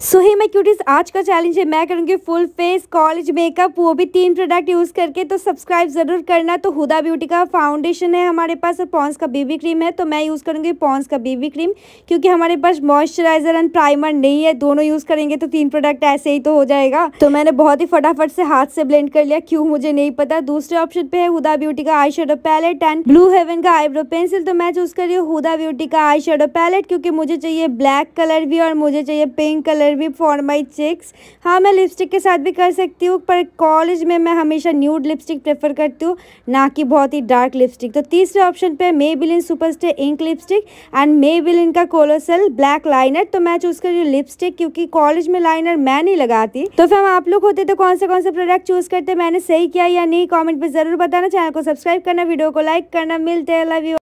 सो ही मैं क्यूटीज आज का चैलेंज है मैं करूंगी फुल फेस कॉलेज मेकअप वो भी तीन प्रोडक्ट यूज़ करके तो सब्सक्राइब ज़रूर करना तो हुदा ब्यूटी का फाउंडेशन है हमारे पास और पॉन्स का बीबी क्रीम है तो मैं यूज़ करूंगी पॉन्स का बीबी क्रीम क्योंकि हमारे पास मॉइस्चराइजर एंड प्राइमर नहीं है दोनों यूज़ करेंगे तो तीन प्रोडक्ट ऐसे ही तो हो जाएगा तो मैंने बहुत ही फटाफट से हाथ से ब्लेंड कर लिया क्यों मुझे नहीं पता दूसरे ऑप्शन पे है हुदा ब्यूटी का eye shadow palette and blue heaven का आईब्रो पेंसिल तो मैं चूज़ कर रही हूँ हुदा ब्यूटी का आई शेडो पैलेट क्योंकि मुझे चाहिए ब्लैक कलर भी और मुझे चाहिए पिंक कलर कलर भी फॉर माई चिक्स हाँ मैं लिपस्टिक के साथ भी कर सकती हूँ पर कॉलेज में मैं हमेशा न्यूड लिपस्टिक प्रेफर करती हूँ ना कि बहुत ही डार्क लिपस्टिक तो तीसरे ऑप्शन पे Maybelline superstay ink lipstick and Maybelline का कोलोसल ब्लैक लाइनर तो मैं चूज़ कर रही हूँ लिपस्टिक क्योंकि कॉलेज में लाइनर मैं नहीं लगाती तो फिर आप लोग होते तो कौन से कौन से प्रोडक्ट चूज़ करते मैंने सही किया या नहीं कॉमेंट पर ज़रूर बताना चैनल को सब्सक्राइब करना वीडियो को लाइक करना मिलते हैं लव यू